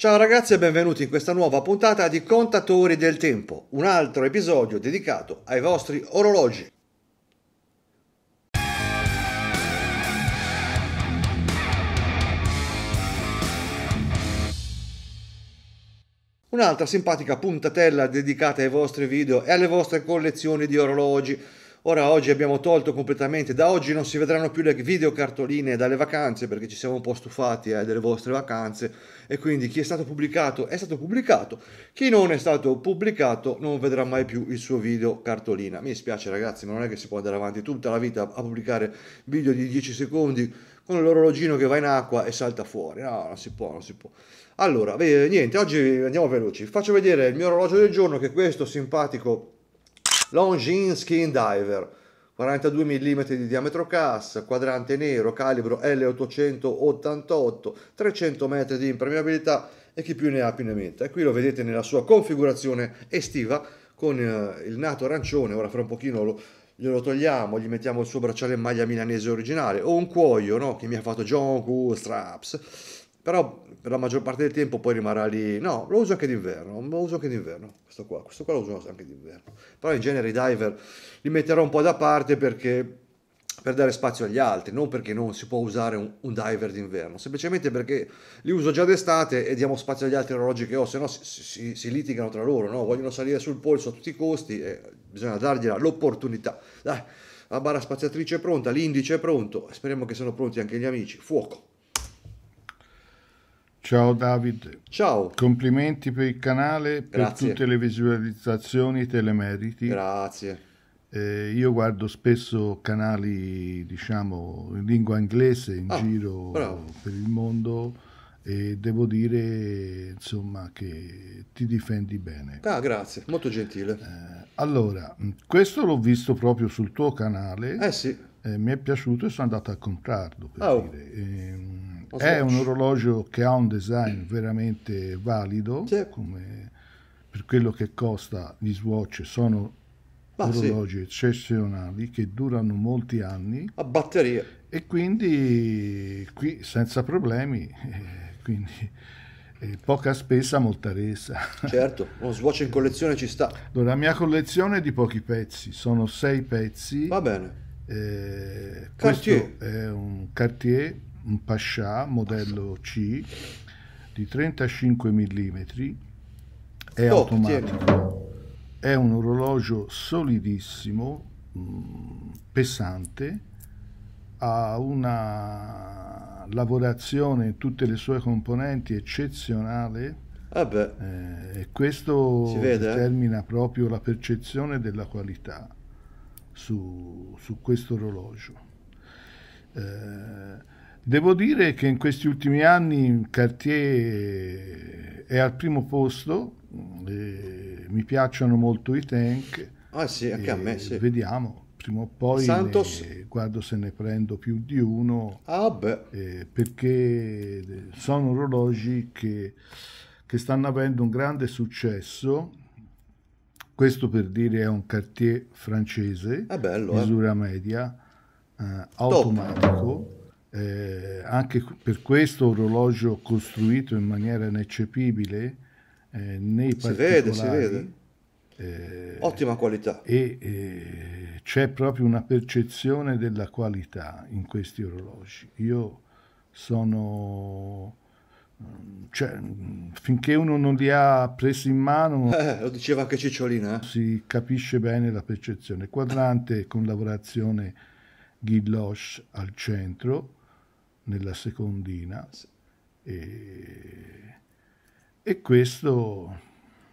Ciao ragazzi e benvenuti in questa nuova puntata di Contatori del Tempo, un altro episodio dedicato ai vostri orologi. Un'altra simpatica puntatella dedicata ai vostri video e alle vostre collezioni di orologi Ora oggi abbiamo tolto completamente, da oggi non si vedranno più le videocartoline dalle vacanze perché ci siamo un po' stufati eh, delle vostre vacanze e quindi chi è stato pubblicato è stato pubblicato, chi non è stato pubblicato non vedrà mai più il suo video cartolina. Mi spiace ragazzi, ma non è che si può andare avanti tutta la vita a pubblicare video di 10 secondi con l'orologino che va in acqua e salta fuori. No, non si può, non si può. Allora, niente, oggi andiamo veloci. Faccio vedere il mio orologio del giorno che è questo simpatico Longines Skin Diver, 42 mm di diametro cassa, quadrante nero, calibro L888, 300 metri di impermeabilità e chi più ne ha più ne metta. E qui lo vedete nella sua configurazione estiva con eh, il nato arancione, ora fra un pochino lo, glielo togliamo, gli mettiamo il suo bracciale in maglia milanese originale o un cuoio no? che mi ha fatto John Q Straps però per la maggior parte del tempo poi rimarrà lì. No, lo uso anche d'inverno, lo uso anche d'inverno, questo qua, questo qua lo uso anche d'inverno. Però in genere i diver li metterò un po' da parte perché per dare spazio agli altri, non perché non si può usare un, un diver d'inverno, semplicemente perché li uso già d'estate e diamo spazio agli altri orologi che ho, se no si, si, si litigano tra loro, no? vogliono salire sul polso a tutti i costi e bisogna dargli l'opportunità. Dai, la barra spaziatrice è pronta, l'indice è pronto, speriamo che siano pronti anche gli amici. Fuoco! Ciao David. Ciao. Complimenti per il canale, per tutte le visualizzazioni te le meriti. Grazie. Eh, io guardo spesso canali, diciamo, in lingua inglese in ah, giro bravo. per il mondo e devo dire, insomma, che ti difendi bene. Ah, grazie, molto gentile. Eh, allora, questo l'ho visto proprio sul tuo canale. Eh sì. Eh, mi è piaciuto e sono andato a comprarlo, per ah, oh. dire. E, ehm, è un orologio che ha un design veramente valido sì. come, per quello che costa gli Swatch sono ah, orologi sì. eccezionali che durano molti anni a batteria e quindi qui senza problemi eh, quindi eh, poca spesa, molta resa. Certo, uno Swatch in collezione ci sta. Allora, la mia collezione è di pochi pezzi, sono sei pezzi. Va bene. Eh, questo è un Cartier un Pascià modello C di 35 mm, è oh, automatico, tieni. è un orologio solidissimo, mh, mm, pesante, ha una lavorazione in tutte le sue componenti eccezionale. Ah eh, e questo eh? determina proprio la percezione della qualità su, su questo orologio. Eh, Devo dire che in questi ultimi anni Cartier eh, è al primo posto, eh, mi piacciono molto i tank. Ah sì, anche a me eh, sì. Vediamo, prima o poi Santos... ne, guardo se ne prendo più di uno, ah, eh, perché sono orologi che, che stanno avendo un grande successo. Questo per dire è un Cartier francese, bello, misura eh. media, eh, automatico. Top eh, anche per questo orologio costruito in maniera ineccepibile eh, nei si vede, si vede. Eh, Ottima qualità. E eh, c'è proprio una percezione della qualità in questi orologi. Io sono... Mm, cioè, mm, finché uno non li ha presi in mano... Eh, lo diceva anche Cicciolina. Eh. Si capisce bene la percezione. Quadrante con lavorazione Ghilosh al centro, nella secondina. E, e, questo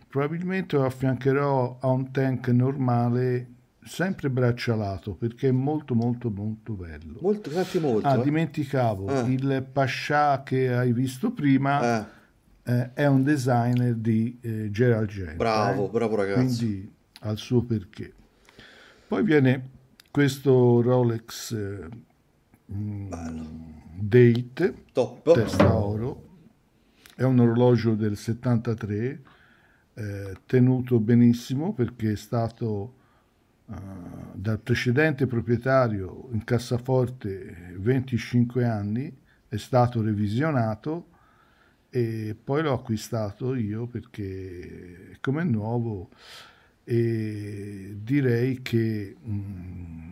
probabilmente lo affiancherò a un tank normale sempre braccialato perché è molto molto molto bello molto grazie molto ah eh? dimenticavo ah. il pascià che hai visto prima ah. eh, è un designer di eh, Gerald James bravo eh? bravo ragazzi quindi al suo perché poi viene questo Rolex mh, mm, Date, Top. testa oro, è un orologio del 73, eh, tenuto benissimo perché è stato eh, dal precedente proprietario in cassaforte 25 anni, è stato revisionato e poi l'ho acquistato io perché come nuovo e direi che mh, mm,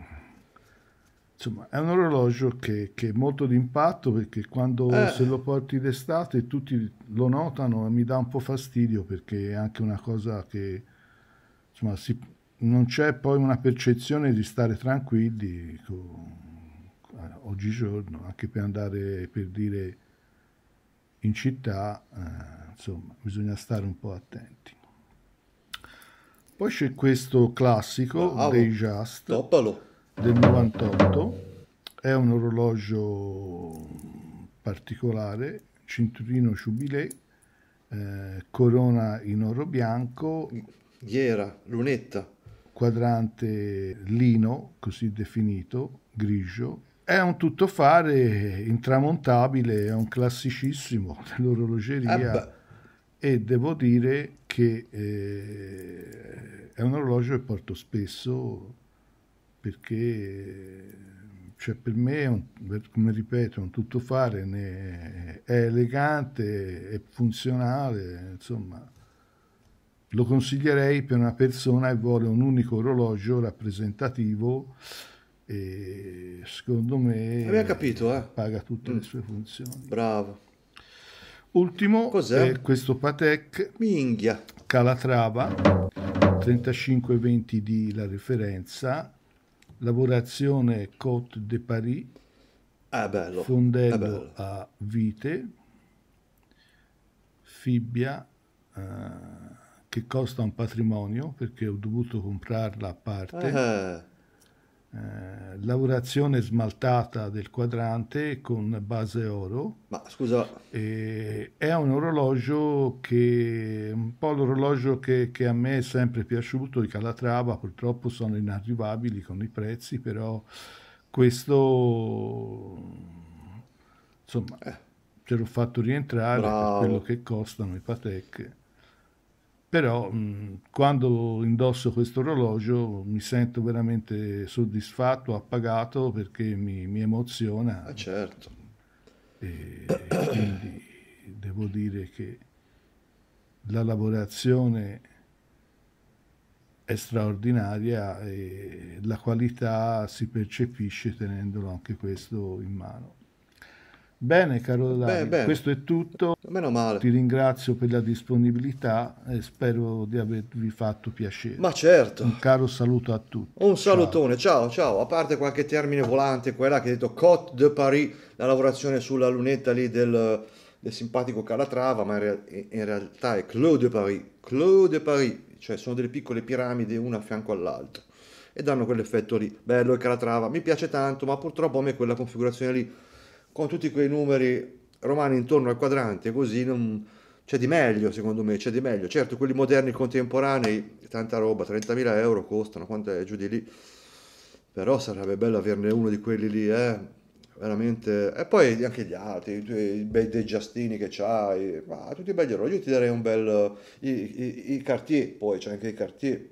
insomma, è un orologio che, che è molto d'impatto perché quando eh. se lo porti d'estate tutti lo notano e mi dà un po' fastidio perché è anche una cosa che insomma, si, non c'è poi una percezione di stare tranquilli con, eh, oggigiorno, anche per andare per dire in città, eh, insomma, bisogna stare un po' attenti. Poi c'è questo classico Bravo. dei Just. Toppalo del 98, è un orologio particolare, cinturino ciubilé, eh, corona in oro bianco, ghiera, lunetta, quadrante lino, così definito, grigio. È un tuttofare intramontabile, è un classicissimo dell'orologeria ah e devo dire che eh, è un orologio che porto spesso perché cioè per me, è un, come ripeto, è un tuttofare, è elegante, è funzionale, insomma lo consiglierei per una persona che vuole un unico orologio rappresentativo e secondo me Abbiamo capito, eh? paga tutte mm. le sue funzioni. Bravo. Ultimo Cos'è? è questo Patek Minghia. Calatrava 3520D la referenza lavorazione Côte de Paris, ah, bello. Fondello ah, bello. a Vite, Fibbia, eh, che costa un patrimonio perché ho dovuto comprarla a parte. Ah. Eh, lavorazione smaltata del quadrante con base oro. Ma scusa. E è un orologio che un po' l'orologio che, che, a me è sempre piaciuto, i Calatrava purtroppo sono inarrivabili con i prezzi, però questo insomma eh. ce l'ho fatto rientrare Bravo. per quello che costano i Patek però mh, mm, quando indosso questo orologio mi sento veramente soddisfatto, appagato perché mi, mi emoziona. Ah, certo. E, e quindi devo dire che la lavorazione è straordinaria e la qualità si percepisce tenendolo anche questo in mano. Bene caro Carolina, questo è tutto. Meno male. Ti ringrazio per la disponibilità e spero di avervi fatto piacere. Ma certo. Un caro saluto a tutti. Un salutone, ciao ciao. ciao. A parte qualche termine volante, quella che hai detto Cote de Paris, la lavorazione sulla lunetta lì del, del simpatico Calatrava, ma in, re, in realtà è Clos de Paris. Clos de Paris, cioè sono delle piccole piramidi una a fianco all'altra e danno quell'effetto lì. Bello il Calatrava, mi piace tanto, ma purtroppo a me quella configurazione lì con tutti quei numeri romani intorno al quadrante, così non... c'è di meglio, secondo me, c'è di meglio. Certo, quelli moderni contemporanei, tanta roba, 30.000 euro costano, quanto è giù di lì, però sarebbe bello averne uno di quelli lì, eh? veramente. E poi anche gli altri, i bei dei Giastini che c'hai, ma tutti belli Io ti darei un bel. i, i, i Cartier, poi c'è anche i Cartier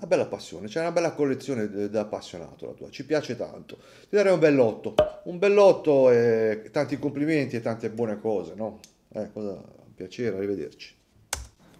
una bella passione, c'è una bella collezione eh, da appassionato la tua, ci piace tanto. Ti darei un bell'otto, un bell'otto e tanti complimenti e tante buone cose, no? Eh, cosa, un piacere, arrivederci.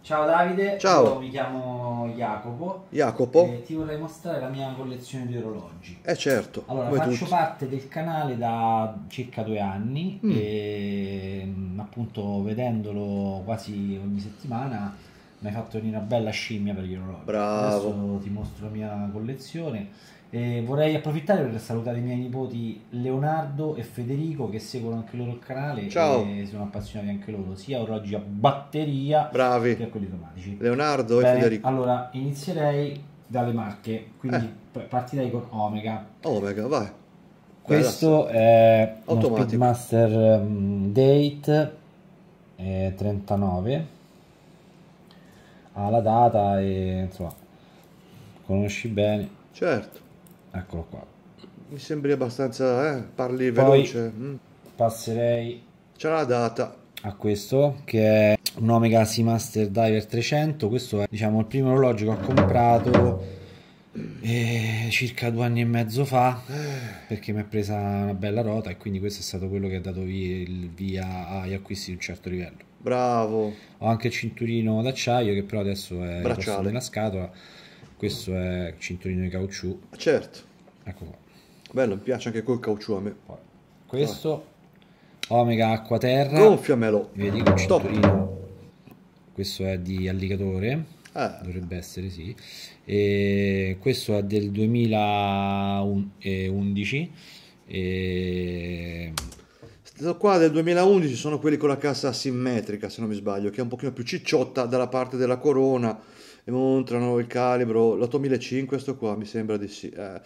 Ciao Davide, Ciao. mi chiamo Jacopo. Jacopo. e ti vorrei mostrare la mia collezione di orologi. Eh certo. Allora, faccio tutti. parte del canale da circa due anni mm. e mm, appunto vedendolo quasi ogni settimana mi hai fatto venire una bella scimmia per gli orologi. Bravo. Adesso ti mostro la mia collezione. E vorrei approfittare per salutare i miei nipoti Leonardo e Federico che seguono anche loro il canale Ciao. e sono appassionati anche loro, sia orologi a batteria Bravi. che a quelli automatici. Leonardo Beh, e Federico. Allora, inizierei dalle marche, quindi eh. partirei con Omega. Omega, vai. Questo è Automatico. uno Speedmaster mm, Date 39 eh, ha la data e insomma conosci bene. Certo. Eccolo qua. Mi sembri abbastanza, eh, parli Poi veloce. Mm. Passerei. C'è la data. A questo che è un Omega Seamaster Diver 300, questo è diciamo il primo orologio che ho comprato eh, circa due anni e mezzo fa perché mi ha presa una bella rota e quindi questo è stato quello che ha dato via, il via agli acquisti di un certo livello. Bravo. Ho anche il cinturino d'acciaio che però adesso è bracciale nella scatola. Questo è il cinturino di caucciù. Certo. Ecco qua. Bello, mi piace anche col caucciù a me. Poi, questo Vabbè. Omega Acqua Terra. Gonfiamelo. Vedi il cinturino. Questo è di alligatore. Eh. Dovrebbe essere sì. E questo è del 2011. E questo qua del 2011 sono quelli con la cassa asimmetrica, se non mi sbaglio, che è un pochino più cicciotta dalla parte della corona e montrano il calibro, l'8500 questo qua mi sembra di sì, eh,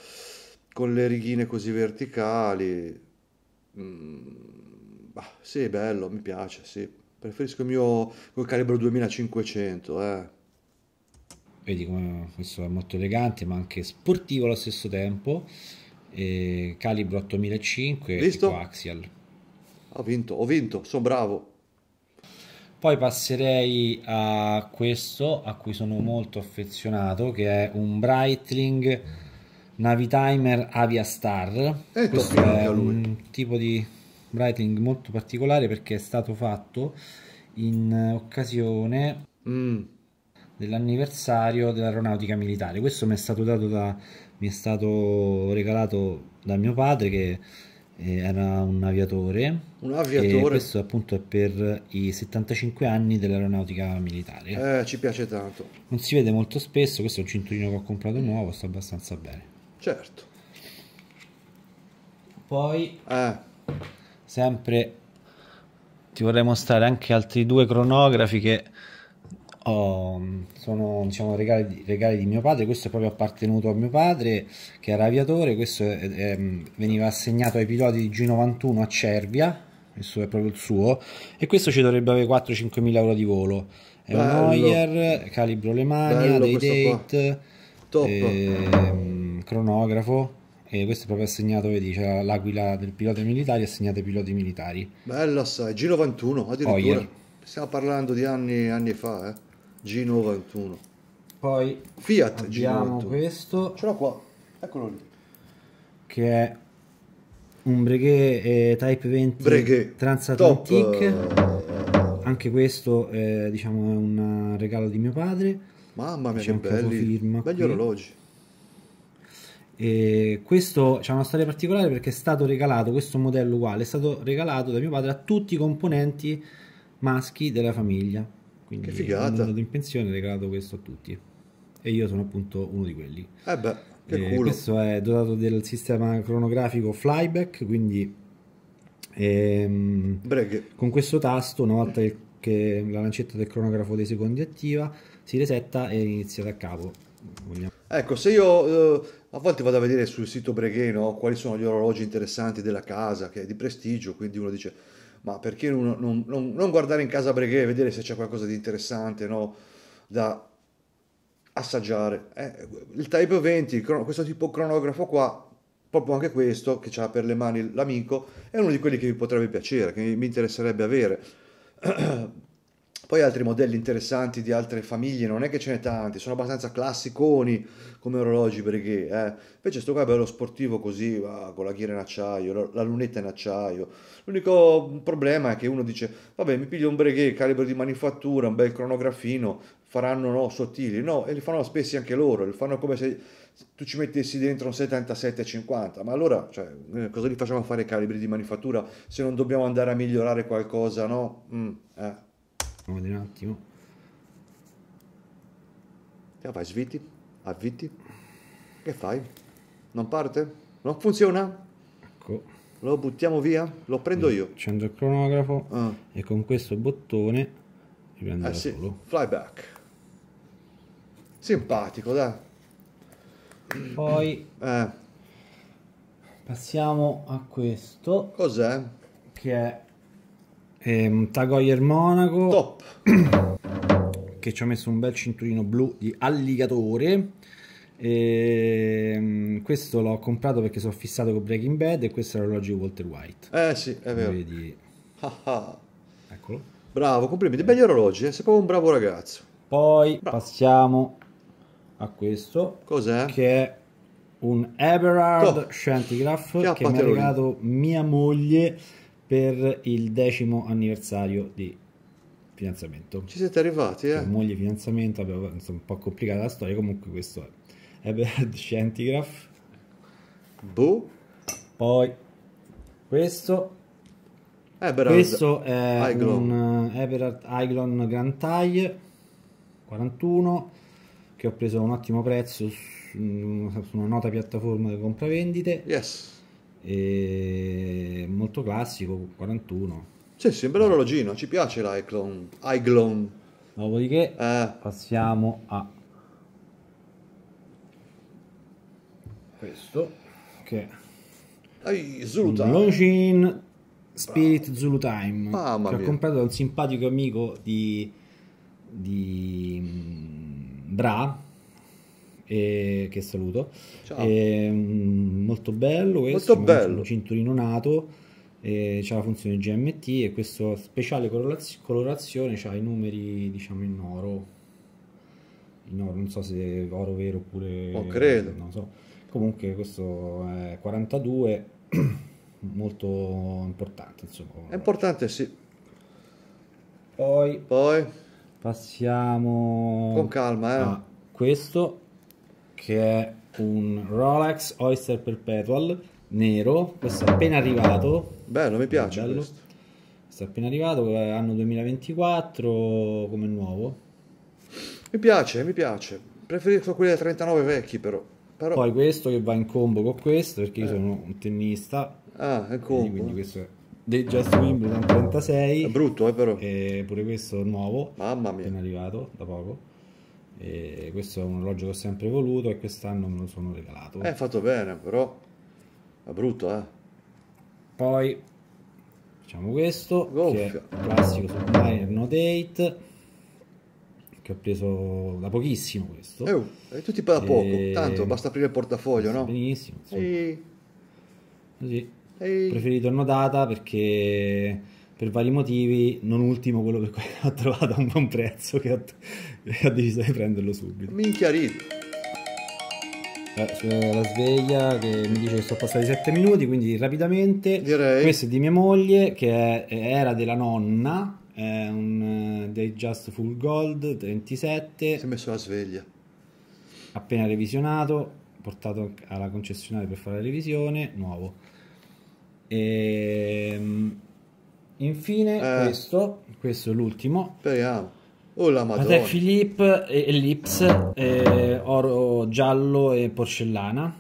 con le righine così verticali. Mm, bah, sì, bello, mi piace, sì. Preferisco il mio col calibro 2500, eh. Vedi come questo è molto elegante, ma anche sportivo allo stesso tempo. Eh, calibro 8500 Visto? e coaxial ho vinto, ho vinto, sono bravo. Poi passerei a questo a cui sono molto affezionato, che è un Breitling Navitimer Aviastar. questo è un tipo di Breitling molto particolare perché è stato fatto in occasione mm. dell'anniversario dell'aeronautica militare. Questo mi è stato dato da mi è stato regalato da mio padre che era un aviatore. Un aviatore. questo appunto è per i 75 anni dell'aeronautica militare. Eh, ci piace tanto. Non si vede molto spesso, questo è un cinturino che ho comprato nuovo, sta abbastanza bene. Certo. Poi, eh. sempre, ti vorrei mostrare anche altri due cronografi che Oh, sono diciamo, regali, di, regali, di, mio padre, questo è proprio appartenuto a mio padre che era aviatore, questo è, è, ehm, veniva assegnato ai piloti di G91 a Cervia, questo è proprio il suo, e questo ci dovrebbe avere 4-5 mila euro di volo. È bello. un Hoyer, calibro Le Lemania, dei date, eh, cronografo. E questo è proprio assegnato, vedi, c'è l'aquila del pilota militare assegnata ai piloti militari. Bello assai, G91 addirittura. Hoyer. Stiamo parlando di anni, anni fa, eh. G91. Poi Fiat abbiamo G91. questo. Ce l'ho qua, eccolo lì. Che è un Breguet eh, Type 20 Breguet. Transatlantic. Top. Anche questo eh, diciamo, è un regalo di mio padre. Mamma mia, che belli. Belli qui. orologi. E questo c'è una storia particolare perché è stato regalato, questo modello uguale, è stato regalato da mio padre a tutti i componenti maschi della famiglia quindi che figata. Sono andato in pensione e regalato questo a tutti. E io sono appunto uno di quelli. Eh beh, che eh, culo. Questo è dotato del sistema cronografico flyback, quindi ehm, con questo tasto, una volta che la lancetta del cronografo dei secondi è attiva, si resetta e inizia da capo. Vogliamo... Ecco, se io eh, a volte vado a vedere sul sito Bregheno quali sono gli orologi interessanti della casa, che è di prestigio, quindi uno dice ma perché non, non, non, non guardare in casa Breghe e vedere se c'è qualcosa di interessante no? da assaggiare. Eh, il Type 20, questo tipo cronografo qua, proprio anche questo che ha per le mani l'amico, è uno di quelli che mi potrebbe piacere, che mi interesserebbe avere. Poi altri modelli interessanti di altre famiglie, non è che ce ne tanti, sono abbastanza classiconi come orologi perché, eh. Invece sto qua è bello sportivo così, ah, con la ghiera in acciaio, la lunetta in acciaio. L'unico problema è che uno dice, vabbè mi piglio un Breguet, calibro di manifattura, un bel cronografino, faranno no, sottili, no, e li fanno spessi anche loro, li fanno come se tu ci mettessi dentro un 77-50, ma allora cioè, eh, cosa li facciamo fare i calibri di manifattura se non dobbiamo andare a migliorare qualcosa, no? Mm, eh. Guarda un attimo. Te la fai svitti, avvitti. Che fai? Non parte? Non funziona? Ecco. Lo buttiamo via? Lo prendo io. Accendo il cronografo ah. e con questo bottone riprendo eh, da sì. solo. Flyback. Simpatico, dai. Poi eh. passiamo a questo. Cos'è? Che è ehm, Tag Heuer Monaco top che ci ha messo un bel cinturino blu di alligatore e ehm, questo l'ho comprato perché sono fissato con Breaking Bad e questo è l'orologio di Walter White eh sì è vero Vedi... Ah, ah. eccolo bravo complimenti belli orologi eh? sei proprio un bravo ragazzo poi bravo. passiamo a questo cos'è? che è un Everard oh. Shantigraph che mi ha regalato mia moglie per il decimo anniversario di fidanzamento. Ci siete arrivati, eh? Cioè, moglie fidanzamento, abbiamo, un po' complicata la storia, comunque questo è Eberhard eh Scentigraf. Boh. Poi questo Eberhard questo è Aiglon. un eh, Eberhard Aiglon Grand Taglie 41 che ho preso a un ottimo prezzo su una nota piattaforma di compravendite. Yes e molto classico 41 sì sì un bel ci piace l'Iglon Iglon dopodiché eh. passiamo a questo che okay. è Zulutan Longin Spirit Zulu Time Mamma che ho comprato da un simpatico amico di, di mm, Bra e, che saluto. E, mm, molto bello questo, molto bello. un cinturino nato, eh, la funzione GMT e questa speciale colorazione ha i numeri diciamo in oro. In oro, non so se è oro vero oppure... Oh, credo. Non so. Comunque questo è 42, molto importante insomma. È importante sì. Poi, Poi, passiamo con calma eh. a questo che è un Rolex Oyster Perpetual nero, questo è appena arrivato. Bello, mi piace bello. questo. Questo è appena arrivato, anno 2024 come nuovo. Mi piace, mi piace. Preferisco quelli da 39 vecchi però. però... Poi questo che va in combo con questo perché io eh. sono un tennista. Ah, è combo. Quindi questo è The Just Wimbledon 36. È brutto, eh, però. E pure questo nuovo. Mamma mia. Appena arrivato da poco. E questo è un orologio che ho sempre voluto e quest'anno me lo sono regalato. è eh, fatto bene, però è brutto, eh. Poi facciamo questo, Goffia. che è un classico supplier Note 8 che ho preso da pochissimo questo. Eh, oh, e tutti ti paga e... tanto basta aprire il portafoglio, no? Benissimo. Così. Preferito il Nodata perché per vari motivi, non ultimo quello per cui ha trovato un buon prezzo che ho, che ha deciso di prenderlo subito. Minchia ride. Eh, la sveglia che mi dice che sono passati 7 minuti, quindi rapidamente. Direi. Questo è di mia moglie, che è, era della nonna, è un eh, dei Just Full Gold 37. Si è messo la sveglia. Appena revisionato, portato alla concessionaria per fare la revisione, nuovo. E ehm, Infine, eh. questo, questo è l'ultimo. Speriamo. Oh la madonna. Filippo e Lips e eh, oro giallo e porcellana.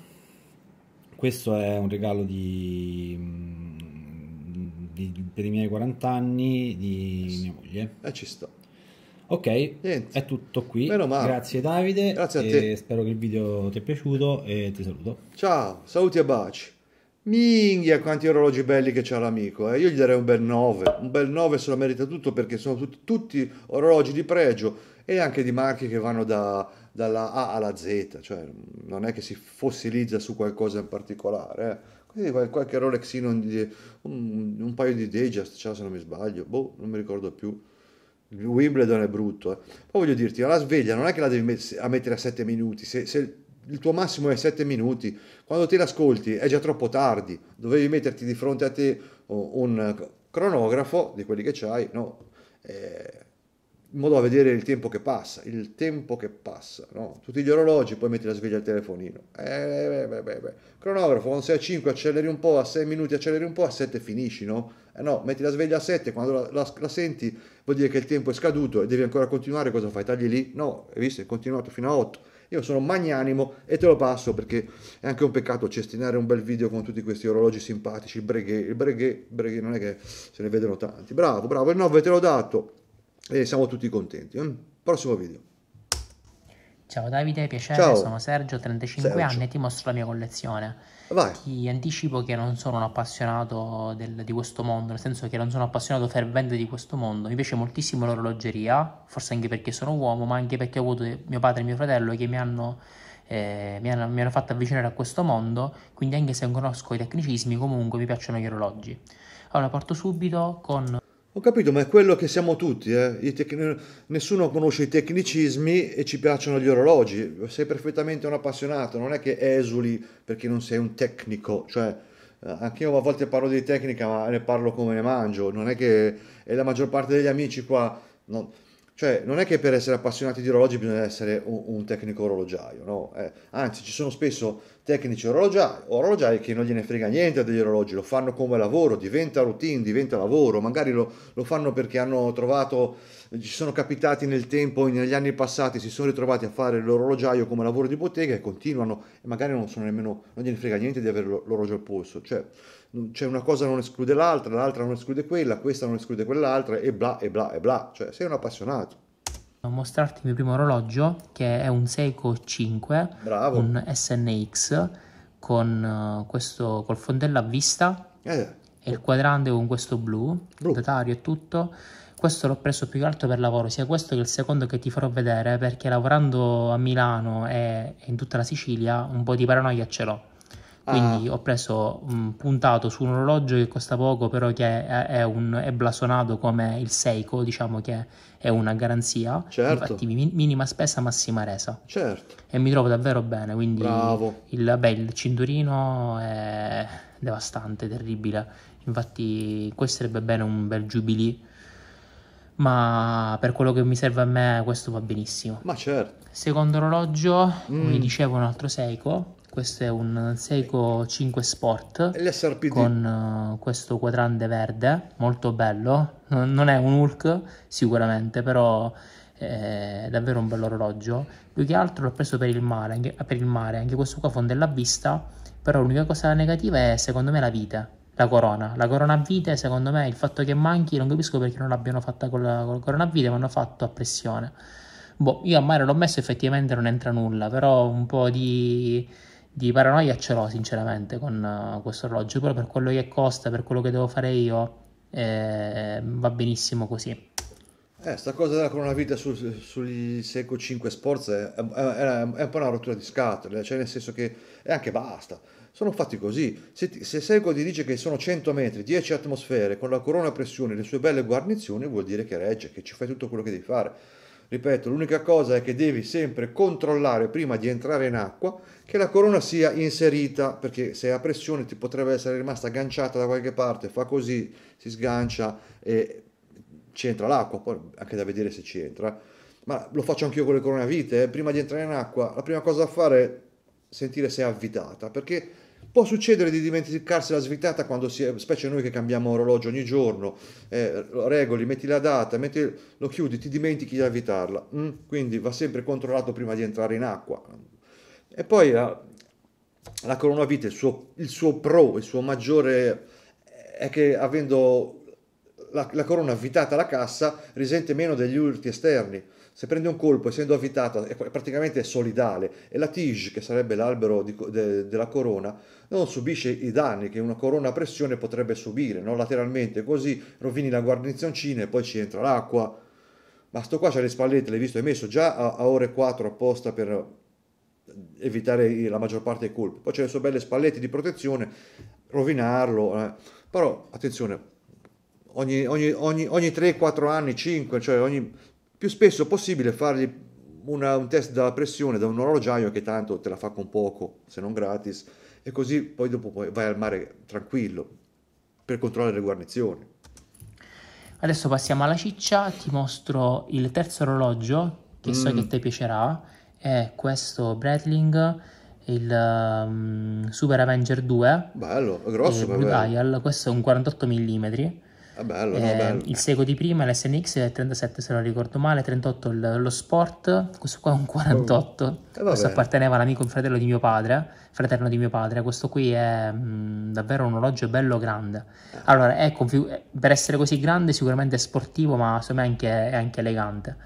Questo è un regalo di, mm, di per i miei 40 anni di yes. mia moglie. E eh, ci sto. Ok, Niente. è tutto qui. Grazie Davide. Grazie a te. Spero che il video ti è piaciuto e ti saluto. Ciao, saluti e baci. Minghia, quanti orologi belli che c'ha l'amico. Eh. Io gli darei un bel 9. Un bel 9 se lo merita tutto perché sono tutti, tutti orologi di pregio e anche di marchi che vanno da, dalla A alla Z. Cioè, mm, non è che si fossilizza su qualcosa in particolare. Eh. Quindi qualche Rolexino, un, un, un paio di Dejust, cioè, se non mi sbaglio. Boh, non mi ricordo più. Wimbledon è brutto. Eh. Poi voglio dirti, la sveglia non è che la devi met- a mettere a 7 minuti. Se, se il tuo massimo è 7 minuti, quando te l'ascolti è già troppo tardi, dovevi metterti di fronte a te un cronografo di quelli che c'hai, no, eh, in modo da vedere il tempo che passa, il tempo che passa, no? tutti gli orologi, poi metti la sveglia al telefonino, eh, beh, beh, beh, cronografo, quando sei a 5 acceleri un po', a 6 minuti acceleri un po', a 7 finisci, no? Eh no, metti la sveglia a 7, quando la, la, la, senti vuol dire che il tempo è scaduto e devi ancora continuare, cosa fai? Tagli lì? No, hai visto, è continuato fino a 8 io sono magnanimo e te lo passo perché è anche un peccato cestinare un bel video con tutti questi orologi simpatici, breghe, il breghe, non è che se ne vedono tanti. Bravo, bravo, il 9 te l'ho dato e siamo tutti contenti. Eh. Prossimo video. Ciao Davide, piacere, Ciao. sono Sergio, 35 Sergio. anni e ti mostro la mia collezione. Vai. Ti anticipo che non sono un appassionato del, di questo mondo, nel senso che non sono un appassionato fervente di questo mondo. Mi piace moltissimo l'orologeria, forse anche perché sono uomo, ma anche perché ho avuto mio padre e mio fratello che mi hanno, eh, mi hanno, mi hanno fatto avvicinare a questo mondo, quindi anche se non conosco i tecnicismi, comunque mi piacciono gli orologi. Allora, parto subito con ho capito, ma è quello che siamo tutti, eh? tec- nessuno conosce i tecnicismi e ci piacciono gli orologi, sei perfettamente un appassionato, non è che esuli perché non sei un tecnico, cioè eh, anche io a volte parlo di tecnica ma ne parlo come ne mangio, non è che è la maggior parte degli amici qua, no, cioè non è che per essere appassionati di orologi bisogna essere un, un tecnico orologiaio, no? eh, anzi ci sono spesso tecnici orologiai, orologiai che non gliene frega niente degli orologi, lo fanno come lavoro, diventa routine, diventa lavoro, magari lo, lo fanno perché hanno trovato, ci sono capitati nel tempo, negli anni passati, si sono ritrovati a fare l'orologiaio come lavoro di bottega e continuano e magari non, nemmeno, non gliene frega niente di avere l'orologio al polso, cioè c'è una cosa non esclude l'altra, l'altra non esclude quella, questa non esclude quell'altra e bla e bla e bla, cioè sei un appassionato mostrarti il mio primo orologio che è un Seiko 5, Bravo. un SNX con eh, questo col fondello a vista eh. e il quadrante con questo blu, blu. datario e tutto. Questo l'ho preso più che altro per lavoro, sia questo che il secondo che ti farò vedere, perché lavorando a Milano e in tutta la Sicilia un po' di paranoia ce l'ho. Quindi ah. ho preso mh, mm, puntato su un orologio che costa poco, però che è, è, un, è, blasonato come il Seiko, diciamo che è una garanzia. Certo. Infatti, mi, minima spesa, massima resa. Certo. E mi trovo davvero bene. Quindi Bravo. Il, beh, il cinturino è devastante, terribile. Infatti, questo sarebbe bene un bel jubilee ma per quello che mi serve a me questo va benissimo. Ma certo. Secondo orologio, mm. come dicevo, un altro Seiko, questo è un Seiko 5 Sport LSRPD. con uh, questo quadrante verde, molto bello, non è un Hulk sicuramente, però è davvero un bell'orologio. Più che altro l'ho preso per il, mare, anche, eh, per il mare, anche questo qua fonde la vista, però l'unica cosa negativa è secondo me la vite, la corona. La corona a vite secondo me il fatto che manchi non capisco perché non l'abbiano fatta con la, con la corona a vite, ma hanno fatto a pressione. Boh, io a mare l'ho messo effettivamente non entra nulla, però un po' di di paranoia ce l'ho sinceramente con uh, questo orologio, però per quello che costa, per quello che devo fare io, eh, va benissimo così. Eh, sta cosa della corona vita su, sugli Seco 5 Sports è, è, è, è, un po' una rottura di scatole, cioè nel senso che è anche basta. Sono fatti così. Se, ti, se Seco ti dice che sono 100 metri, 10 atmosfere, con la corona a pressione, le sue belle guarnizioni, vuol dire che regge, che ci fai tutto quello che devi fare Ripeto, l'unica cosa è che devi sempre controllare prima di entrare in acqua che la corona sia inserita, perché se a pressione ti potrebbe essere rimasta agganciata da qualche parte, fa così, si sgancia e c'entra l'acqua, poi anche da vedere se c'entra. Ma lo faccio anch'io con le coronavite, eh. prima di entrare in acqua, la prima cosa da fare è sentire se è avvitata, perché Può succedere di dimenticarsi la svitata quando si è, specie noi che cambiamo orologio ogni giorno, eh, regoli, metti la data, metti, lo chiudi, ti dimentichi di avvitarla. Mm? Quindi va sempre controllato prima di entrare in acqua. E poi la, la vita, il suo, il suo pro, il suo maggiore è che avendo la, la corona avvitata alla cassa risente meno degli urti esterni se prende un colpo essendo avvitata è praticamente solidale e la tige che sarebbe l'albero di, de, della corona non subisce i danni che una corona a pressione potrebbe subire no? lateralmente così rovini la guarnizioncina e poi ci entra l'acqua ma sto qua c'ha le spallette l'hai visto è messo già a, a ore 4 apposta per evitare la maggior parte dei colpi poi c'è le sue belle spallette di protezione rovinarlo eh. però attenzione ogni, ogni, ogni, ogni 3-4 anni, 5, cioè ogni, più spesso possibile fargli una, un test della pressione da un orologiaio che tanto te la fa con poco, se non gratis, e così poi dopo poi vai al mare tranquillo per controllare le guarnizioni. Adesso passiamo alla ciccia, ti mostro il terzo orologio che mm. so che ti piacerà, è questo Bradling il um, Super Avenger 2 bello, è grosso eh, Blue Dial, questo è un 48 mm Ah, bello, eh, no, bello. Il Sego di prima, l'SNX 37 se non ricordo male, 38 il, lo Sport, questo qua è un 48, oh. eh, questo apparteneva all'amico fratello di mio padre, fraterno di mio padre, questo qui è mh, mm, davvero un orologio bello grande. Allora, configu- per essere così grande sicuramente è sportivo, ma secondo me anche, è anche elegante.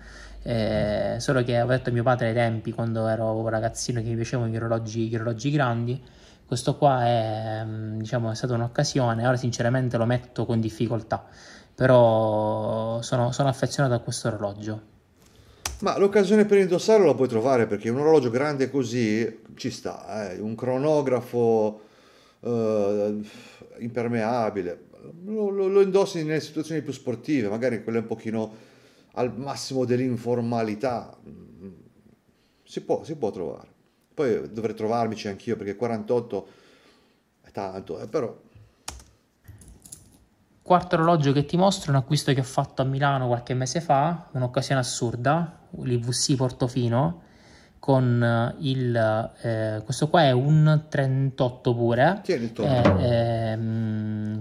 Eh, solo che avevo detto a mio padre ai tempi, quando ero ragazzino, che mi piacevano gli orologi, gli orologi grandi questo qua è, mm, diciamo, è stata un'occasione, ora sinceramente lo metto con difficoltà, però sono, sono affezionato a questo orologio. Ma l'occasione per indossarlo la puoi trovare perché un orologio grande così ci sta, eh? un cronografo eh, impermeabile, lo, lo, lo, indossi nelle situazioni più sportive, magari quelle un pochino al massimo dell'informalità, mm, mm. si può, si può trovare. Poi dovrei trovarmici anch'io perché 48 è tanto, eh, però... Quarto orologio che ti mostro è un acquisto che ho fatto a Milano qualche mese fa, un'occasione assurda, l'IVC Portofino, con eh, il... Eh, questo qua è un 38 pure. che è il tono. Eh, ehm,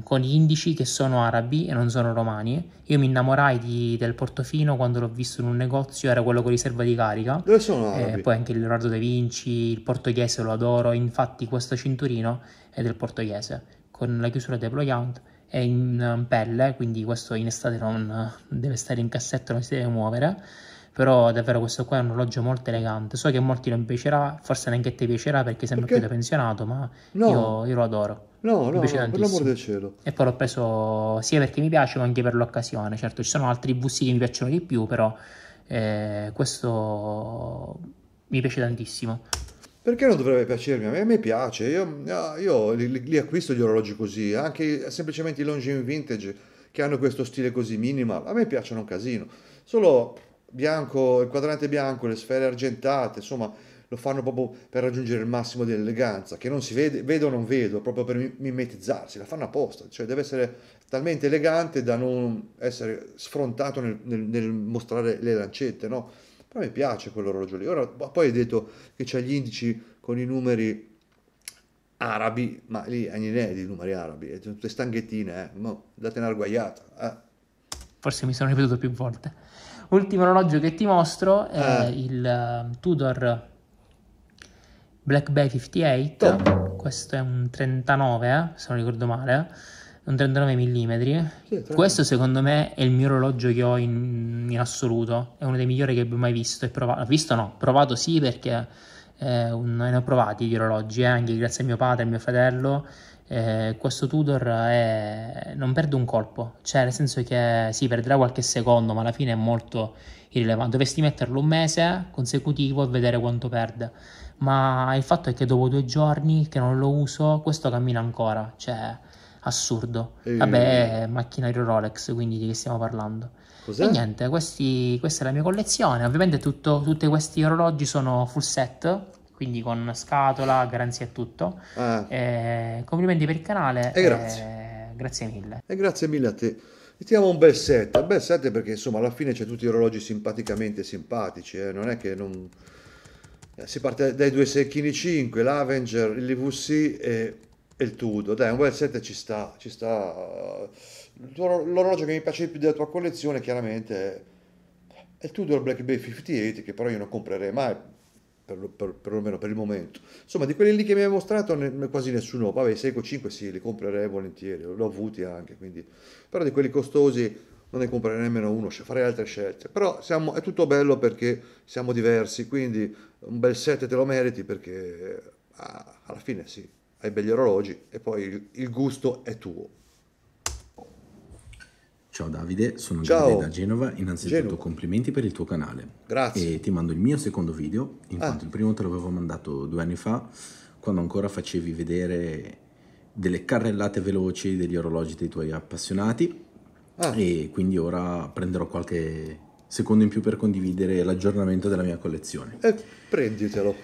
con gli indici che sono arabi e non sono romani. Io mi innamorai di, del Portofino quando l'ho visto in un negozio, era quello con riserva di carica. Dove sono eh, arabi? E poi anche il Leonardo da Vinci, il portoghese lo adoro, infatti questo cinturino è del portoghese, con la chiusura dei deployant è in um, pelle, quindi questo in estate non deve stare in cassetto, non si deve muovere però davvero questo qua è un orologio molto elegante. So che a molti non piacerà, forse neanche a te piacerà perché sembra perché... più da pensionato, ma no. io, io, lo adoro. No, no, piace no, per l'amore del cielo. E poi l'ho preso sia perché mi piace, ma anche per l'occasione. Certo, ci sono altri bussi che mi piacciono di più, però eh, questo mi piace tantissimo. Perché non dovrebbe piacermi? A me, a me piace, io, ah, io li, li, acquisto gli orologi così, anche semplicemente i Longines Vintage che hanno questo stile così minimal, a me piacciono un casino. Solo bianco, il quadrante bianco, le sfere argentate, insomma lo fanno proprio per raggiungere il massimo di eleganza, che non si vede, vedo o non vedo, proprio per mimetizzarsi, la fanno apposta, cioè deve essere talmente elegante da non essere sfrontato nel, nel, nel mostrare le lancette, no? Però mi piace quell'orologio lì. Ora, poi hai detto che c'è gli indici con i numeri arabi, ma lì è niente di numeri arabi, è tutte stanghettine, eh? no, date guaiata. Eh. Forse mi sono ripetuto più volte. Ultimo orologio che ti mostro è eh. il uh, Tudor Black Bay 58. Oh. Questo è un 39, eh, se non ricordo male. Eh. Un 39 mm. Sì, questo secondo me è il mio orologio che ho in, in assoluto. È uno dei migliori che abbia mai visto e provato. Visto no, provato sì perché eh, un, ne ho provati gli orologi, eh, anche grazie a mio padre e mio fratello eh, questo Tudor è... non perde un colpo, cioè nel senso che si sì, perderà qualche secondo, ma alla fine è molto irrilevante. Dovresti metterlo un mese consecutivo e vedere quanto perde. Ma il fatto è che dopo due giorni che non lo uso, questo cammina ancora, cioè assurdo. E... Vabbè, è macchinario Rolex, quindi di che stiamo parlando? Cos'è? E niente, questi, questa è la mia collezione. Ovviamente tutto, tutti questi orologi sono full set, quindi con scatola, garanzia e tutto. Ah. Eh, complimenti per il canale. E grazie. Eh, grazie mille. E grazie mille a te. Mettiamo un bel set, un bel set perché insomma alla fine c'è tutti gli orologi simpaticamente simpatici, eh? non è che non... Eh, si parte dai due secchini 5, l'Avenger, il LVC e, e il Tudo. Dai, un bel set ci sta, ci sta. l'orologio che mi piace di più della tua collezione chiaramente è il Tudor Black Bay 58 che però io non comprerei mai per, per, perlomeno per il momento. Insomma, di quelli lì che mi hai mostrato ne, quasi nessuno. Vabbè, i Seiko 5 sì, li comprerei volentieri, l'ho avuti anche, quindi. Però di quelli costosi non ne comprerei nemmeno uno, farei altre scelte. Però siamo, è tutto bello perché siamo diversi, quindi un bel set te lo meriti perché ah, alla fine sì, hai begli orologi e poi il, il gusto è tuo. Ciao Davide, sono Ciao. Davide da Genova. Innanzitutto Genova. complimenti per il tuo canale. Grazie. E ti mando il mio secondo video, in ah. quanto il primo te l'avevo mandato due anni fa, quando ancora facevi vedere delle carrellate veloci degli orologi dei tuoi appassionati. Ah. E quindi ora prenderò qualche secondo in più per condividere l'aggiornamento della mia collezione. Eh, prenditelo.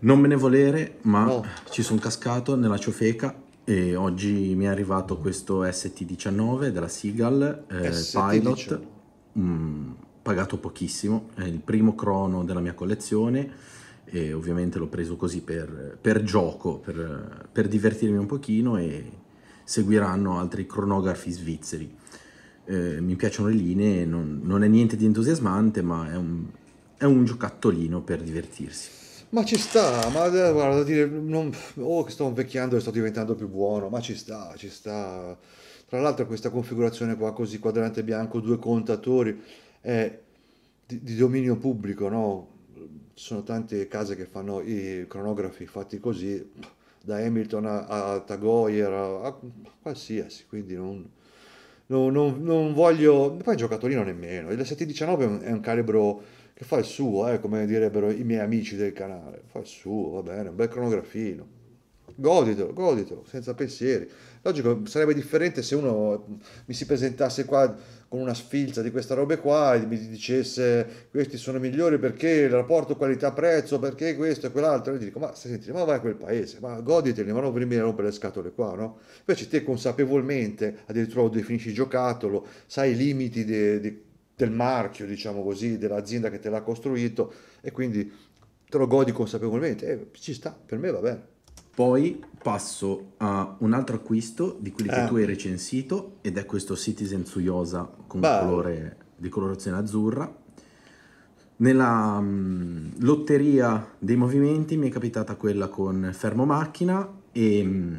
Non me ne volere, ma no. ci sono cascato nella ciofeca e oggi mi è arrivato questo ST19 della Seagull eh, Pilot, mh, mm, pagato pochissimo, è il primo crono della mia collezione e ovviamente l'ho preso così per, per gioco, per, per, divertirmi un pochino e seguiranno altri cronografi svizzeri. Eh, mi piacciono le linee, non, non, è niente di entusiasmante ma è un, è un giocattolino per divertirsi. Ma ci sta, ma eh, guarda, dire, non, oh che sto invecchiando e sto diventando più buono, ma ci sta, ci sta. Tra l'altro questa configurazione qua così, quadrante bianco, due contatori, è di, di dominio pubblico, no? Ci sono tante case che fanno i cronografi fatti così, da Hamilton a, a Tagoyer, a, a, qualsiasi, quindi non, non, non, non voglio... Poi giocatorino nemmeno, il 719 è un, è un calibro che fa il suo, eh, come direbbero i miei amici del canale, fa il suo, va bene, un bel cronografino. Goditelo, goditelo, senza pensieri. Logico, sarebbe differente se uno mi si presentasse qua con una sfilza di queste robe qua e mi dicesse questi sono migliori perché il rapporto qualità-prezzo, perché questo e quell'altro, e dico ma senti, ma vai a quel paese, ma goditeli, ma non venire a rompere le scatole qua, no? Invece te consapevolmente addirittura lo definisci giocattolo, sai i limiti di del marchio, diciamo così, dell'azienda che te l'ha costruito e quindi te lo godi consapevolmente. Eh, ci sta, per me va bene. Poi passo a un altro acquisto di quelli eh. che tu hai recensito ed è questo Citizen Tsuyosa con colore, di colorazione azzurra. Nella mh, mm, lotteria dei movimenti mi è capitata quella con fermo macchina e mh, mm,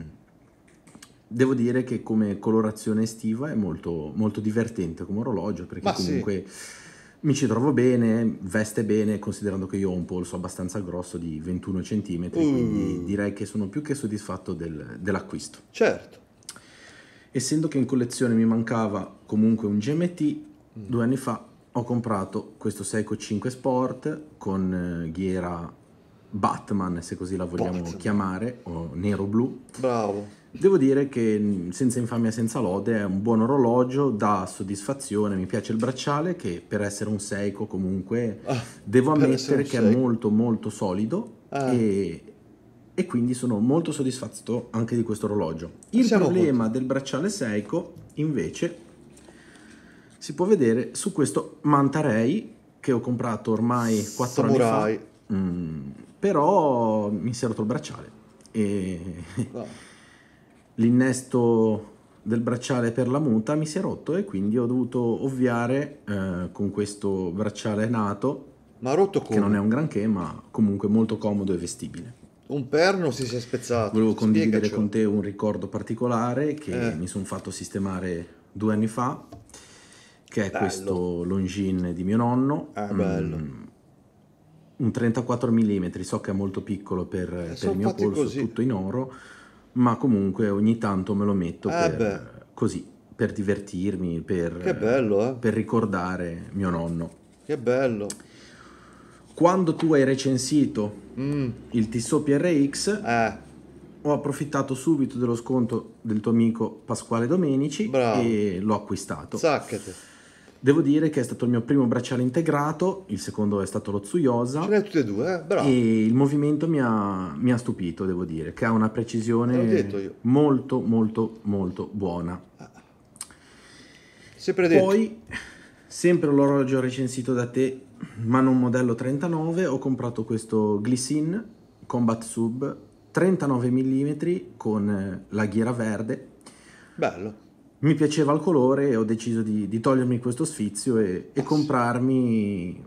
Devo dire che come colorazione estiva è molto, molto divertente come orologio perché Ma comunque sì. mi ci trovo bene, veste bene considerando che io ho un polso abbastanza grosso di 21 cm, mm. quindi direi che sono più che soddisfatto del, dell'acquisto. Certo. Essendo che in collezione mi mancava comunque un GMT, mm. due anni fa ho comprato questo Seiko 5 Sport con eh, ghiera Batman, se così la vogliamo Batman. chiamare, o nero-blu. Bravo Devo dire che mm, senza infamia senza lode è un buon orologio, dà soddisfazione, mi piace il bracciale che per essere un Seiko comunque ah, devo ammettere che Seiko. è molto molto solido ah. e, e, quindi sono molto soddisfatto anche di questo orologio. Il Siamo problema molto. del bracciale Seiko invece si può vedere su questo Mantarei che ho comprato ormai 4 Samurai. anni fa, mm, però mi si è rotto il bracciale e... No l'innesto del bracciale per la muta mi si è rotto e quindi ho dovuto ovviare eh, con questo bracciale nato. Ma rotto come? Che non è un granché, ma comunque molto comodo e vestibile. Un perno si è spezzato. Volevo condividere Spiegaci. con te un ricordo particolare che eh. mi sono fatto sistemare due anni fa, che è bello. questo Longin di mio nonno. Ah, bello. Mm, un 34 mm, so che è molto piccolo per, eh, per il mio polso, così. tutto in oro ma comunque ogni tanto me lo metto eh per, così, per divertirmi, per, bello, eh? per ricordare mio nonno. Che bello! Quando tu hai recensito mm. il Tissot PRX, eh. ho approfittato subito dello sconto del tuo amico Pasquale Domenici Bravo. e l'ho acquistato. Zaccate! Devo dire che è stato il mio primo bracciale integrato, il secondo è stato lo Tsuyosa. Ce l'hai tutte e due, eh? bravo. E il movimento mi ha, mi ha stupito, devo dire, che ha una precisione molto, molto, molto buona. Ah. Sempre detto. Poi, sempre l'orologio recensito da te, ma non modello 39, ho comprato questo Glycine Combat Sub 39 mm con eh, la ghiera verde. Bello mi piaceva il colore e ho deciso di, di togliermi questo sfizio e, e, comprarmi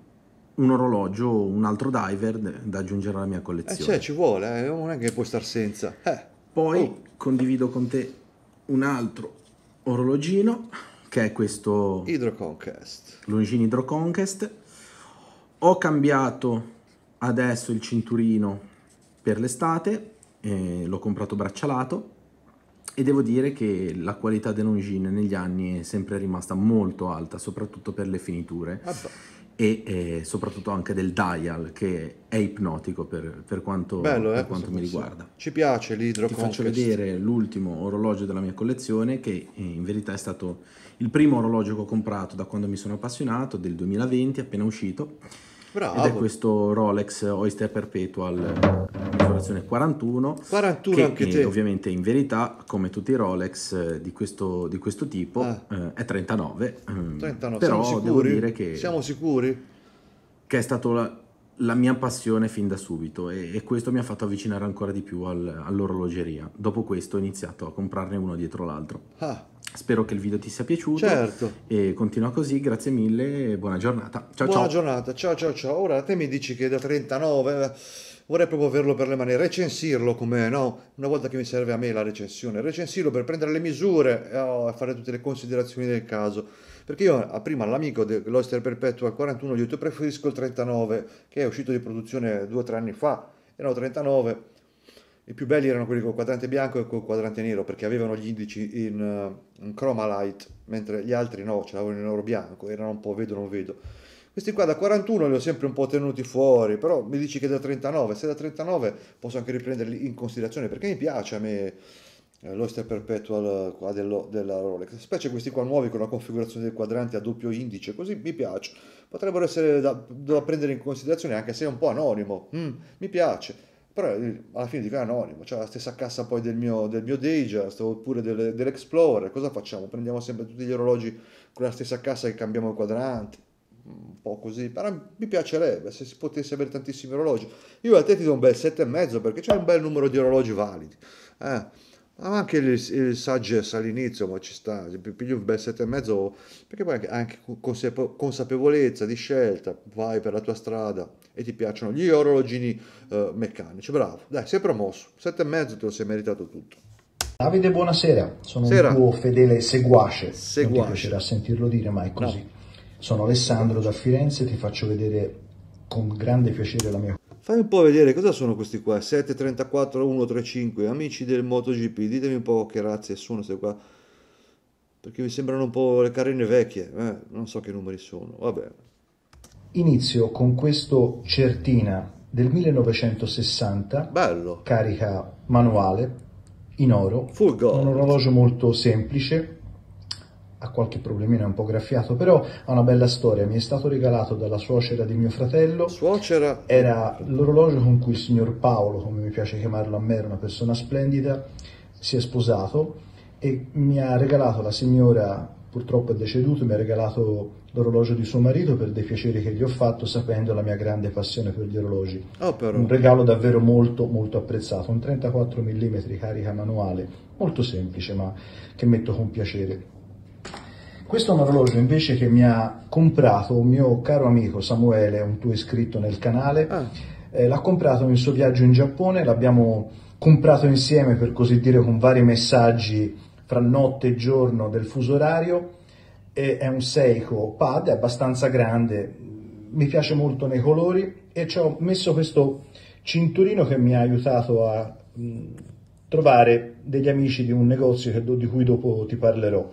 un orologio, un altro diver da aggiungere alla mia eh, collezione. Eh, cioè, ci vuole, eh? non è che puoi star senza. Eh. Poi oh. condivido con te un altro orologino che è questo Hydro Conquest. Hydroconquest. Hydro Conquest. Ho cambiato adesso il cinturino per l'estate, eh, l'ho comprato braccialato e devo dire che la qualità del negli anni è sempre rimasta molto alta, soprattutto per le finiture. Ah, e eh, soprattutto anche del dial che è ipnotico per, per quanto, Bello, eh, quanto mi riguarda. Ci piace l'idro. Ti faccio vedere l'ultimo orologio della mia collezione che eh, in verità è stato il primo orologio che ho comprato da quando mi sono appassionato, del 2020, appena uscito Bravo. Ed è questo Rolex Oyster Perpetual misurazione 41. 41 che anche te. Ovviamente in verità, come tutti i Rolex eh, di questo, di questo tipo, ah. eh, è 39. 39. Ehm, però siamo sicuri? Che, siamo sicuri? Che è stato la, la mia passione fin da subito e, e, questo mi ha fatto avvicinare ancora di più al, all'orologeria. Dopo questo ho iniziato a comprarne uno dietro l'altro. Ah. Spero che il video ti sia piaciuto. Certo. E continua così, grazie mille e buona giornata. Ciao buona ciao. giornata, ciao ciao ciao. Ora te mi dici che da 39 eh, vorrei proprio averlo per le mani, recensirlo come no, una volta che mi serve a me la recensione, recensirlo per prendere le misure eh, oh, e oh, fare tutte le considerazioni del caso perché io a prima l'amico dell'Oyster Perpetua 41 gli ho detto preferisco il 39 che è uscito di produzione 2-3 anni fa, erano 39. I più belli erano quelli col quadrante bianco e col quadrante nero perché avevano gli indici in, eh, in chroma light, mentre gli altri no, ce l'avevano in oro bianco, erano un po' vedo non vedo. Questi qua da 41 li ho sempre un po' tenuti fuori, però mi dici che da 39, se da 39 posso anche riprenderli in considerazione perché mi piace a me eh, l'Oyster Perpetual eh, qua dello, della Rolex, specie questi qua nuovi con la configurazione del quadrante a doppio indice, così mi piace, potrebbero essere da, da prendere in considerazione anche se è un po' anonimo, mm, mi piace, però eh, alla fine dico è anonimo, c'è la stessa cassa poi del mio, del mio Datejust oppure del, dell'Explorer, cosa facciamo? Prendiamo sempre tutti gli orologi con la stessa cassa e cambiamo il quadrante mm, un po' così, però mi piacerebbe se si potesse avere tantissimi orologi, io a te ti do un bel 7,5 perché c'è un bel numero di orologi validi, eh anche il, il Sages all'inizio, ma ci sta, piglio un bel mezzo perché poi anche, anche consape- consapevolezza di scelta, vai per la tua strada e ti piacciono gli orologini eh, meccanici, bravo, dai, sei promosso, mezzo te lo sei meritato tutto. Davide, buonasera, sono Sera. un tuo fedele seguace, seguace. non ti piacerà sentirlo dire, ma è così. No. Sono Alessandro da Firenze, ti faccio vedere con grande piacere la mia Fai un po' vedere cosa sono questi qua, 734-135, amici del MotoGP, ditemi un po' che razze sono queste qua, perché mi sembrano un po' le carine vecchie, eh? non so che numeri sono, vabbè. Inizio con questo Certina del 1960, Bello. carica manuale, in oro, Full un orologio molto semplice, ha qualche problemino, è un po' graffiato, però ha una bella storia. Mi è stato regalato dalla suocera di mio fratello. Suocera? Era l'orologio con cui il signor Paolo, come mi piace chiamarlo a me, era una persona splendida, si è sposato e mi ha regalato la signora, purtroppo è deceduto, mi ha regalato l'orologio di suo marito per dei piaceri che gli ho fatto, sapendo la mia grande passione per gli orologi. Oh, un regalo davvero molto, molto apprezzato. Un 34 mm carica manuale, molto semplice, ma che metto con piacere. Questo è un orologio invece che mi ha comprato un mio caro amico Samuele, un tuo iscritto nel canale, ah. eh, l'ha comprato nel suo viaggio in Giappone, l'abbiamo comprato insieme per così dire con vari messaggi fra notte e giorno del fuso orario, e è un Seiko pad, è abbastanza grande, mi piace molto nei colori e ci ho messo questo cinturino che mi ha aiutato a mh, mm, trovare degli amici di un negozio do, di cui dopo ti parlerò.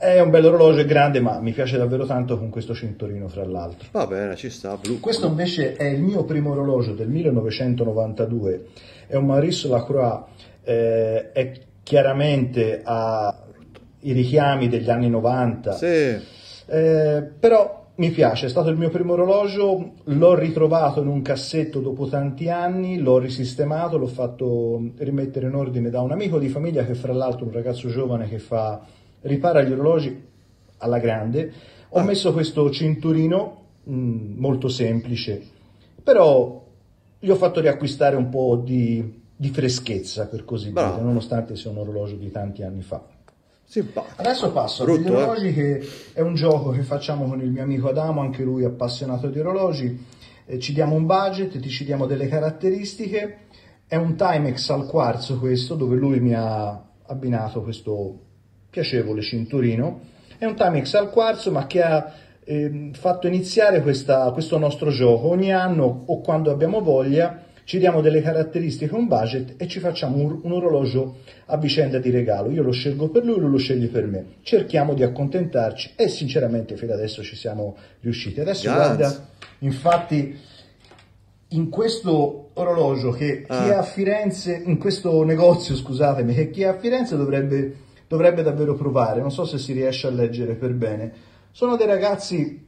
È un bello orologio, è grande, ma mi piace davvero tanto con questo cinturino fra l'altro. Va bene, ci sta, blu. Questo invece è il mio primo orologio del 1992, è un Maurice Lacroix, eh, è chiaramente ha i richiami degli anni 90. Sì. Eh, però mi piace, è stato il mio primo orologio, l'ho ritrovato in un cassetto dopo tanti anni, l'ho risistemato, l'ho fatto rimettere in ordine da un amico di famiglia che fra l'altro è un ragazzo giovane che fa ripara gli orologi alla grande. Ho messo questo cinturino mh, mm, molto semplice, però gli ho fatto riacquistare un po' di, di freschezza, per così Bravo. dire, nonostante sia un orologio di tanti anni fa. Simpatico. Adesso passo agli eh. orologi, eh? che è un gioco che facciamo con il mio amico Adamo, anche lui appassionato di orologi. Eh, ci diamo un budget, ti ci diamo delle caratteristiche. È un Timex al quarzo questo, dove lui mi ha abbinato questo piacevole cinturino. È un Timex al quarzo ma che ha eh, fatto iniziare questa, questo nostro gioco. Ogni anno o quando abbiamo voglia ci diamo delle caratteristiche, un budget e ci facciamo un, un orologio a vicenda di regalo. Io lo scelgo per lui, lui lo sceglie per me. Cerchiamo di accontentarci e sinceramente fino adesso ci siamo riusciti. Adesso Grazie. guarda, infatti in questo orologio che chi è ah. a Firenze, in questo negozio, scusatemi, che chi è a Firenze dovrebbe dovrebbe davvero provare, non so se si riesce a leggere per bene. Sono dei ragazzi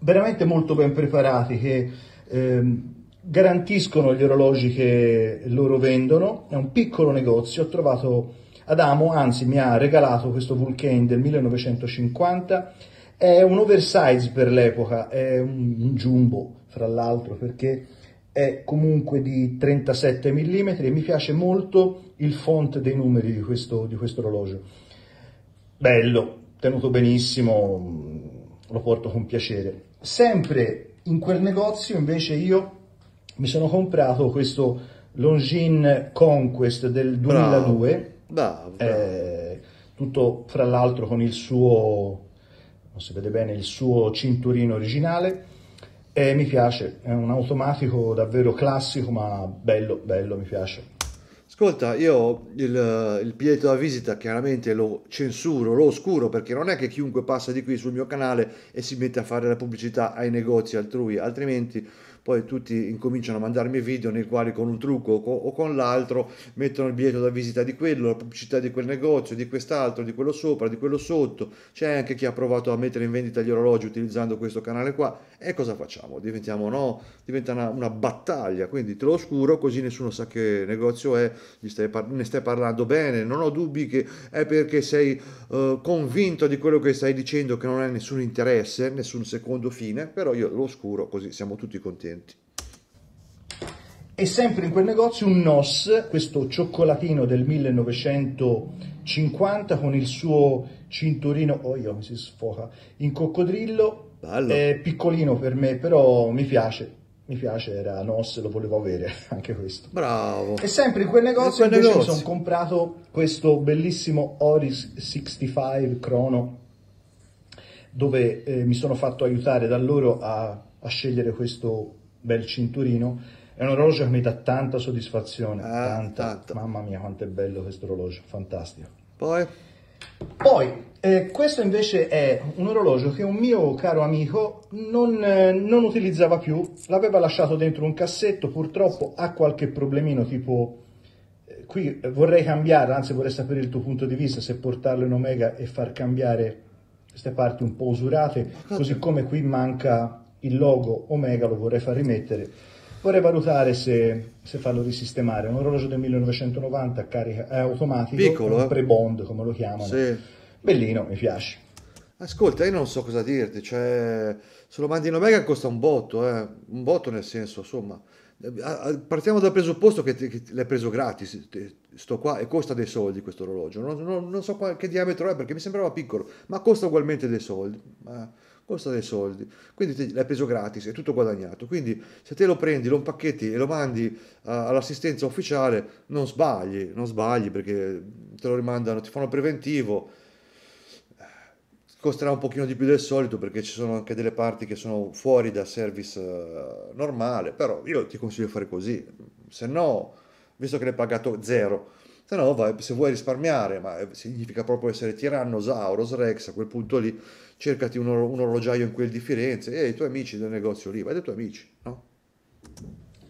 veramente molto ben preparati che ehm, garantiscono gli orologi che loro vendono, è un piccolo negozio, ho trovato Adamo, anzi mi ha regalato questo Vulcan del 1950, è un oversize per l'epoca, è un, un jumbo fra l'altro perché è comunque di 37 mm e mi piace molto il font dei numeri di questo, di questo orologio. Bello, tenuto benissimo, mm, lo porto con piacere. Sempre in quel negozio invece io mi sono comprato questo Longines Conquest del 2002. Bravo, bravo, Eh, tutto fra l'altro con il suo, non si vede bene, il suo cinturino originale e mi piace, è un automatico davvero classico, ma bello, bello, mi piace. Ascolta, io il, il biglietto da visita chiaramente lo censuro, lo oscuro, perché non è che chiunque passa di qui sul mio canale e si mette a fare la pubblicità ai negozi altrui, altrimenti poi tutti incominciano a mandarmi video nei quali con un trucco o con l'altro mettono il biglietto da visita di quello, la pubblicità di quel negozio, di quest'altro, di quello sopra, di quello sotto, c'è anche chi ha provato a mettere in vendita gli orologi utilizzando questo canale qua e cosa facciamo? Diventiamo no, diventa una, una battaglia, quindi te lo scuro così nessuno sa che negozio è, stai par- ne stai parlando bene, non ho dubbi che è perché sei uh, convinto di quello che stai dicendo che non hai nessun interesse, nessun secondo fine, però io lo scuro così siamo tutti contenti presenti. E sempre in quel negozio un NOS, questo cioccolatino del 1950 con il suo cinturino, oh io mi si sfoca, in coccodrillo, Bello. è eh, piccolino per me, però mi piace, mi piace, era NOS, lo volevo avere anche questo. Bravo. E sempre in quel negozio invece mi sono comprato questo bellissimo Oris 65 Chrono, dove eh, mi sono fatto aiutare da loro a, a scegliere questo bel cinturino. È un orologio che mi dà tanta soddisfazione, eh, tanta. Tanto. Mamma mia quanto è bello questo orologio, fantastico. Poi? Poi, eh, questo invece è un orologio che un mio caro amico non, eh, non utilizzava più, l'aveva lasciato dentro un cassetto, purtroppo ha qualche problemino tipo eh, qui vorrei cambiare, anzi vorrei sapere il tuo punto di vista, se portarlo in Omega e far cambiare queste parti un po' usurate, così come qui manca il logo Omega lo vorrei far rimettere, vorrei valutare se, se farlo risistemare. Un orologio del 1990 carica, è eh, automatico, Piccolo, eh? pre-bond come lo chiamano, sì. bellino, mi piace. Ascolta, io non so cosa dirti, cioè, se lo mandi in Omega costa un botto, eh? un botto nel senso, insomma, eh, partiamo dal presupposto che, che l'hai preso gratis, sto qua e costa dei soldi questo orologio, non, non, non so qual, che diametro è perché mi sembrava piccolo, ma costa ugualmente dei soldi. Ma eh costa dei soldi, quindi l'hai preso gratis, è tutto guadagnato, quindi se te lo prendi, lo impacchetti e lo mandi eh, all'assistenza ufficiale, non sbagli, non sbagli perché te lo rimandano, ti fanno preventivo, costerà un pochino di più del solito perché ci sono anche delle parti che sono fuori da service eh, normale, però io ti consiglio di fare così, se no, visto che l'hai pagato zero, se no, vai, se vuoi risparmiare, ma eh, significa proprio essere tirannosaurus rex, a quel punto lì cercati un, or- un orologiaio in quel di Firenze e i tuoi amici del negozio lì, vai dai tuoi amici, no?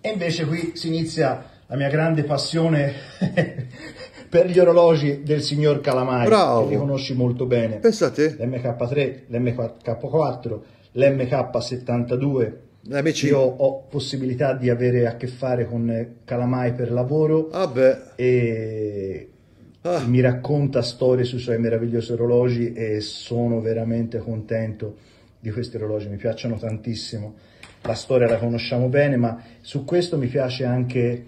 E invece qui si inizia la mia grande passione per gli orologi del signor Calamari, Bravo. che li conosci molto bene. Pensate. L'MK3, l'MK4, l'MK72, eh Invece io ho possibilità di avere a che fare con eh, Calamai per lavoro ah e ah. mi racconta storie sui suoi meravigliosi orologi e sono veramente contento di questi orologi, mi piacciono tantissimo. La storia la conosciamo bene, ma su questo mi piace anche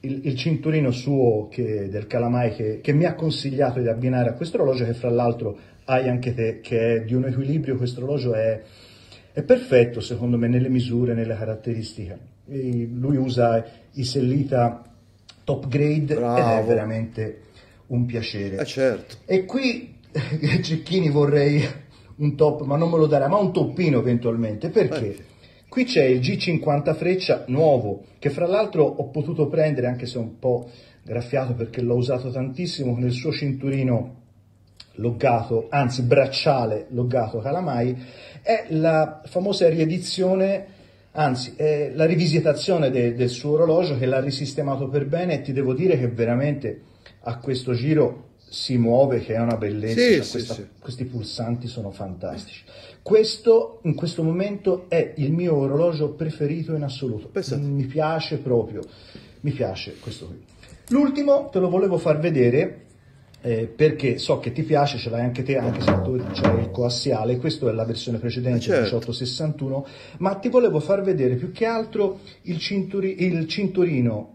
il, il cinturino suo che, del Calamai che, che mi ha consigliato di abbinare a questo orologio che fra l'altro hai anche te, che è di un equilibrio, questo orologio è è perfetto secondo me nelle misure, nelle caratteristiche. E lui usa i sellita top grade Bravo. ed è veramente un piacere. Eh certo. E qui eh, Cecchini vorrei un top, ma non me lo darà, ma un toppino eventualmente, perché? Eh. Qui c'è il G50 freccia nuovo, che fra l'altro ho potuto prendere, anche se un po' graffiato perché l'ho usato tantissimo, nel suo cinturino loggato, anzi bracciale loggato Calamai, è la famosa riedizione, anzi è la rivisitazione de, del suo orologio che l'ha risistemato per bene e ti devo dire che veramente a questo giro si muove, che è una bellezza, sì, sì, sì. questi pulsanti sono fantastici. Questo in questo momento è il mio orologio preferito in assoluto, Pensate. mi piace proprio, mi piace questo qui. L'ultimo te lo volevo far vedere eh, perché so che ti piace, ce l'hai anche te, anche se tu c'hai il coassiale, questa è la versione precedente, eh, certo. 1861, ma ti volevo far vedere più che altro il, cinturi, il cinturino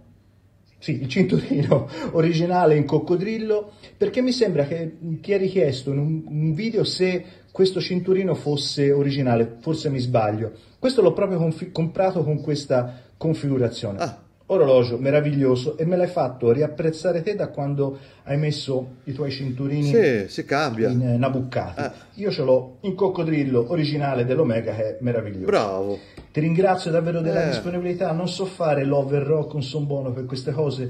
sì, il cinturino originale in coccodrillo, perché mi sembra che ti ha richiesto in un, un, video se questo cinturino fosse originale, forse mi sbaglio. Questo l'ho proprio confi- comprato con questa configurazione. Ah orologio meraviglioso e me l'hai fatto riapprezzare te da quando hai messo i tuoi cinturini sì, si cambia. in eh, nabuccati. Ah. Io ce l'ho in coccodrillo originale dell'Omega che è meraviglioso. Bravo. Ti ringrazio davvero della eh. disponibilità, non so fare l'over rock un buono per queste cose.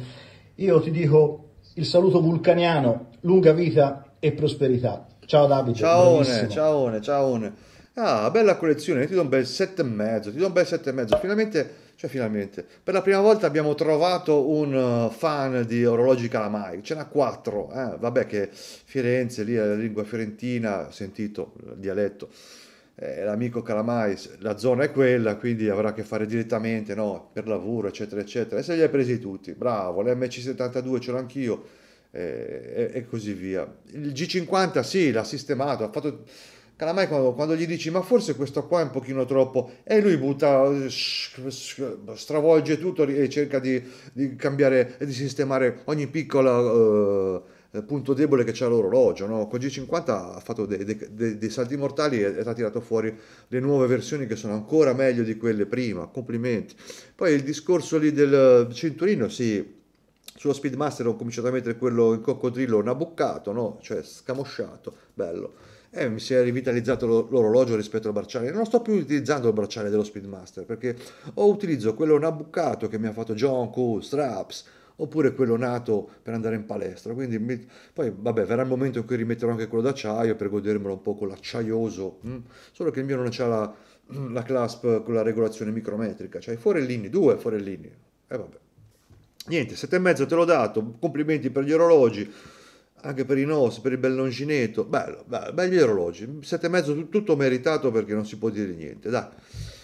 Io ti dico il saluto vulcaniano, lunga vita e prosperità. Ciao Davide. Ciao, ciao, ciao. Ah, bella collezione, ti do un bel 7,5, ti do un bel 7,5. Finalmente cioè, finalmente, per la prima volta abbiamo trovato un eh, fan di orologi Calamai. Ce n'ha quattro. Eh? Vabbè, che Firenze, lì è eh, la lingua fiorentina, ho sentito il dialetto. Eh, l'amico Calamai, la zona è quella, quindi avrà a che fare direttamente no? per lavoro, eccetera, eccetera. E se li hai presi tutti, bravo, l'MC72 ce l'ho anch'io, eh, e, e così via. Il G50 sì, l'ha sistemato, ha fatto Calamai quando, quando, gli dici ma forse questo qua è un pochino troppo e lui butta, stravolge tutto e cerca di, di cambiare e di sistemare ogni piccolo eh, punto debole che c'è all'orologio. No? Con G50 ha fatto dei, dei, dei salti mortali e, ha tirato fuori le nuove versioni che sono ancora meglio di quelle prima, complimenti. Poi il discorso lì del cinturino, sì, Sullo Speedmaster ho cominciato a mettere quello in coccodrillo nabuccato, no? cioè scamosciato, bello eh, mi si è rivitalizzato l'orologio rispetto al bracciale. Non sto più utilizzando il bracciale dello Speedmaster perché o utilizzo quello nabucato che mi ha fatto John Cool Straps, oppure quello nato per andare in palestra. Quindi mi... poi vabbè, verrà il momento in cui rimetterò anche quello d'acciaio per godermelo un po' con l'acciaioso, mm. solo che il mio non c'ha la, la clasp con la regolazione micrometrica, cioè i forellini, due forellini. E eh, vabbè. Niente, sette e mezzo te l'ho dato, complimenti per gli orologi anche per i Nos, per il Bellongineto, bello, bello, belli orologi, 7 e mezzo, tutto meritato perché non si può dire niente, dai.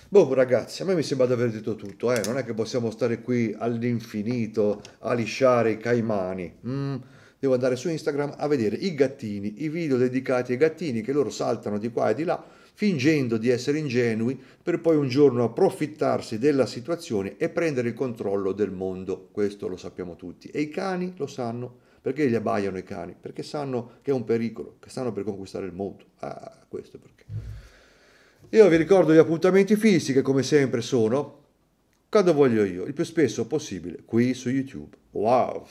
Boh ragazzi, a me mi sembra di aver detto tutto, eh? non è che possiamo stare qui all'infinito a lisciare i caimani. Mm. Devo andare su Instagram a vedere i gattini, i video dedicati ai gattini che loro saltano di qua e di là fingendo di essere ingenui per poi un giorno approfittarsi della situazione e prendere il controllo del mondo. Questo lo sappiamo tutti e i cani lo sanno perché gli abbaiano i cani? Perché sanno che è un pericolo, che stanno per conquistare il mondo. Ah, ah, ah questo perché. Io vi ricordo gli appuntamenti fissi che come sempre sono quando voglio io, il più spesso possibile, qui su YouTube. Wow!